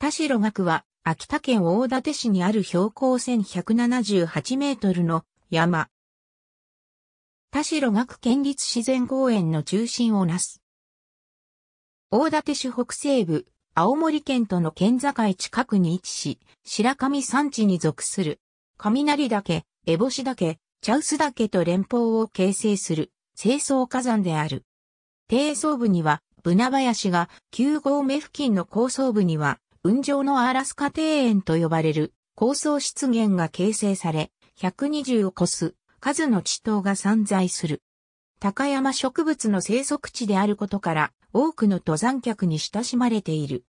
田代学は、秋田県大館市にある標高1178メートルの山。田代学県立自然公園の中心をなす。大館市北西部、青森県との県境近くに位置し、白神山地に属する、雷岳、烏ボシ岳、茶臼岳と連峰を形成する、清掃火山である。低層部には、ブナ林が9合目付近の高層部には、雲上のアラスカ庭園と呼ばれる高層湿原が形成され、120を超す数の地頭が散在する。高山植物の生息地であることから多くの登山客に親しまれている。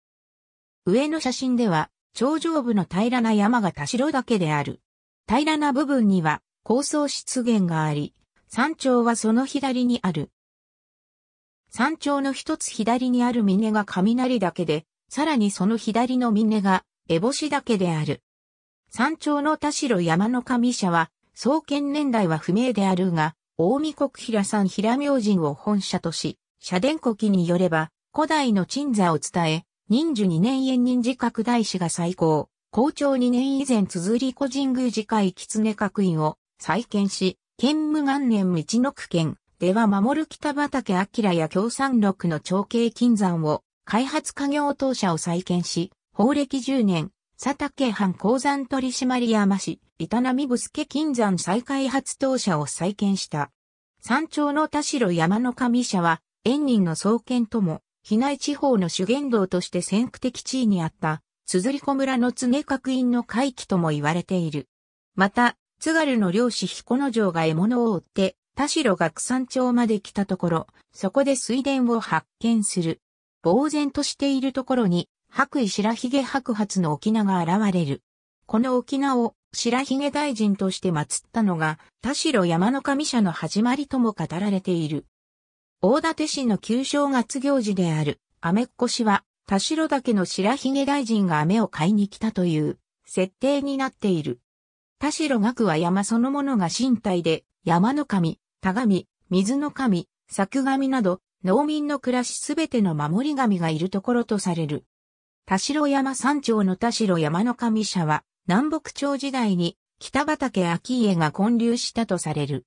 上の写真では頂上部の平らな山が田代岳である。平らな部分には高層湿原があり、山頂はその左にある。山頂の一つ左にある峰が雷岳で、さらにその左の峰が、烏帽子岳である。山頂の田代山の神社は、創建年代は不明であるが、大見国平山平明神を本社とし、社殿古記によれば、古代の鎮座を伝え、忍寿二年延忍寺拡大師が最高、校長二年以前綴り古神宮寺会狐閣院を再建し、県務元年道の区県では守る北畠明や共産録の長慶金山を開発家業当社を再建し、法暦10年、佐竹藩鉱山取締山市、板波ブスケ金山再開発当社を再建した。山頂の田代山の神社は、縁人の創建とも、比内地方の主言道として先駆的地位にあった、り子村の常閣院の回帰とも言われている。また、津軽の漁師彦之城が獲物を追って、田代岳山町まで来たところ、そこで水田を発見する。呆然としているところに、白衣白髭白髪の沖縄が現れる。この沖縄を白髭大臣として祀ったのが、田代山の神社の始まりとも語られている。大館市の旧正月行事である、アメッコ氏は、田代岳の白髭大臣が飴を買いに来たという、設定になっている。田代岳は山そのものが身体で、山の神、田神、水の神、作神など、農民の暮らしすべての守り神がいるところとされる。田代山山頂の田代山の神社は、南北朝時代に北畠秋家が建立したとされる。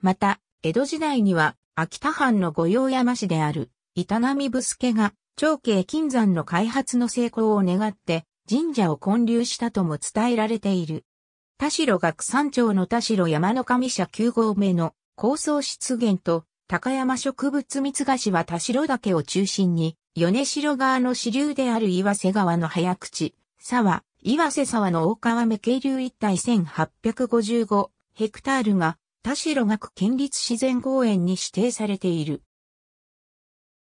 また、江戸時代には、秋田藩の御用山市である、板波武助が、長慶金山の開発の成功を願って、神社を建立したとも伝えられている。田代学山町の田代山の神社9号目の高層出現と高山植物蜜菓子は田代岳を中心に、米城川の支流である岩瀬川の早口、沢、岩瀬沢の大川目渓流一帯1855ヘクタールが田代学県立自然公園に指定されている。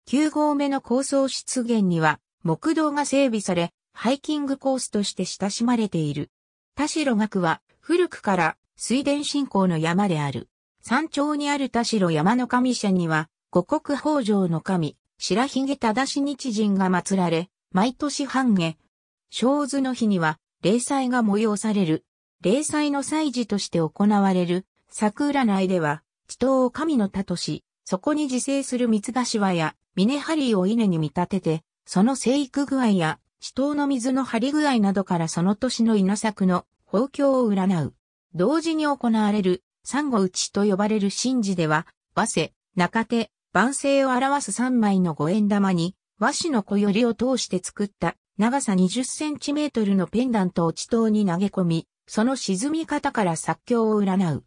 9号目の高層湿原には木道が整備され、ハイキングコースとして親しまれている。田代学は古くから水田信仰の山である。山頂にある田代山の神社には、五国北条の神、白髭正日神が祀られ、毎年半下、正図の日には、霊祭が催される。霊祭の祭事として行われる、桜内では、地頭を神の田とし、そこに自生する蜜柏や、峰針を稲に見立てて、その生育具合や、地頭の水の張り具合などからその年の稲作の、豊胸を占う。同時に行われる、三五内と呼ばれる神事では、和瀬、中手、万世を表す三枚の五円玉に、和紙の小よりを通して作った長さ20センチメートルのペンダントを地頭に投げ込み、その沈み方から作況を占う。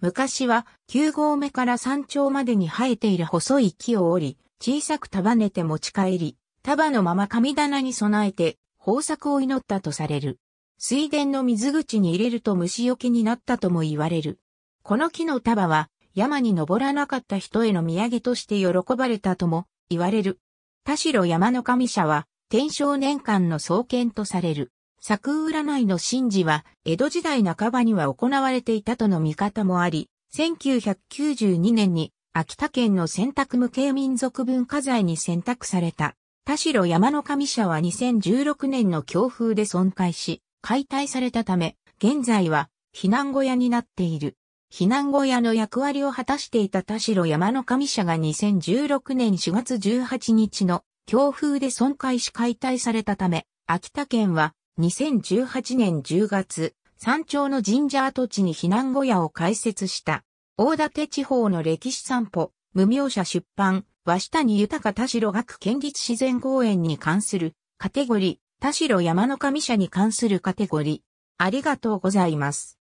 昔は9合目から山頂までに生えている細い木を折り、小さく束ねて持ち帰り、束のまま神棚に備えて豊作を祈ったとされる。水田の水口に入れると虫よけになったとも言われる。この木の束は、山に登らなかった人への土産として喜ばれたとも言われる。田代山の神社は、天正年間の創建とされる。作占いの神事は、江戸時代半ばには行われていたとの見方もあり、1992年に秋田県の選択無形民族文化財に選択された。田代山の神社は2016年の強風で損壊し、解体されたため、現在は避難小屋になっている。避難小屋の役割を果たしていた田代山の神社が2016年4月18日の強風で損壊し解体されたため、秋田県は2018年10月、山頂の神社跡地に避難小屋を開設した。大館地方の歴史散歩、無名社出版、和下に豊田代学県立自然公園に関するカテゴリー、田代山の神社に関するカテゴリー。ありがとうございます。